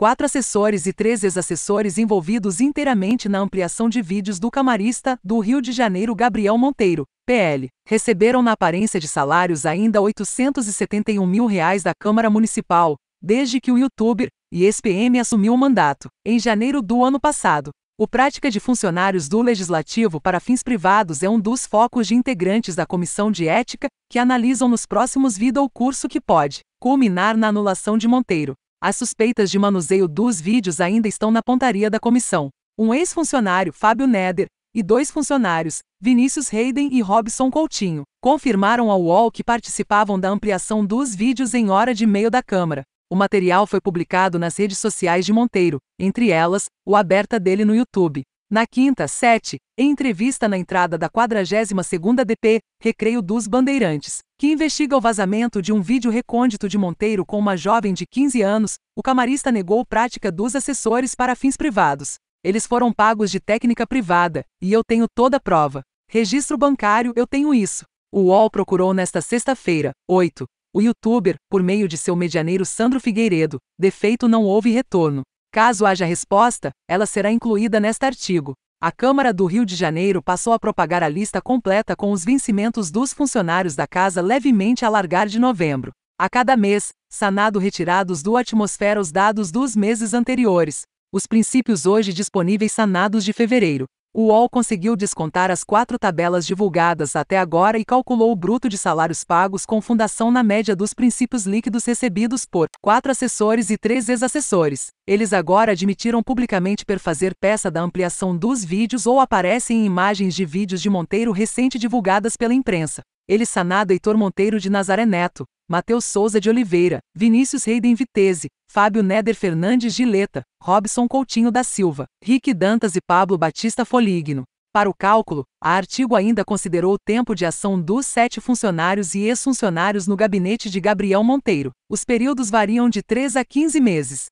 quatro assessores e três ex-assessores envolvidos inteiramente na ampliação de vídeos do camarista do Rio de Janeiro Gabriel Monteiro, PL, receberam na aparência de salários ainda R$ 871 mil reais da Câmara Municipal, desde que o youtuber e ex-PM assumiu o mandato, em janeiro do ano passado. O prática de funcionários do Legislativo para fins privados é um dos focos de integrantes da Comissão de Ética, que analisam nos próximos vida o curso que pode culminar na anulação de Monteiro. As suspeitas de manuseio dos vídeos ainda estão na pontaria da comissão. Um ex-funcionário, Fábio Neder, e dois funcionários, Vinícius Hayden e Robson Coutinho, confirmaram ao UOL que participavam da ampliação dos vídeos em hora de meio da Câmara. O material foi publicado nas redes sociais de Monteiro, entre elas, o aberta dele no YouTube. Na quinta, 7, em entrevista na entrada da 42ª DP, Recreio dos Bandeirantes, que investiga o vazamento de um vídeo recôndito de Monteiro com uma jovem de 15 anos, o camarista negou prática dos assessores para fins privados. Eles foram pagos de técnica privada, e eu tenho toda a prova. Registro bancário, eu tenho isso. O UOL procurou nesta sexta-feira, 8, o youtuber, por meio de seu medianeiro Sandro Figueiredo, defeito não houve retorno. Caso haja resposta, ela será incluída neste artigo. A Câmara do Rio de Janeiro passou a propagar a lista completa com os vencimentos dos funcionários da casa levemente a largar de novembro. A cada mês, sanado retirados do atmosfera os dados dos meses anteriores. Os princípios hoje disponíveis sanados de fevereiro. O UOL conseguiu descontar as quatro tabelas divulgadas até agora e calculou o bruto de salários pagos com fundação na média dos princípios líquidos recebidos por quatro assessores e três ex-assessores. Eles agora admitiram publicamente fazer peça da ampliação dos vídeos ou aparecem em imagens de vídeos de Monteiro recente divulgadas pela imprensa. Ele sanado Heitor Monteiro de Nazaré Neto, Matheus Souza de Oliveira, Vinícius Reiden Vitese, Fábio Néder Fernandes Gileta, Robson Coutinho da Silva, Rick Dantas e Pablo Batista Foligno. Para o cálculo, a artigo ainda considerou o tempo de ação dos sete funcionários e ex-funcionários no gabinete de Gabriel Monteiro. Os períodos variam de 3 a 15 meses.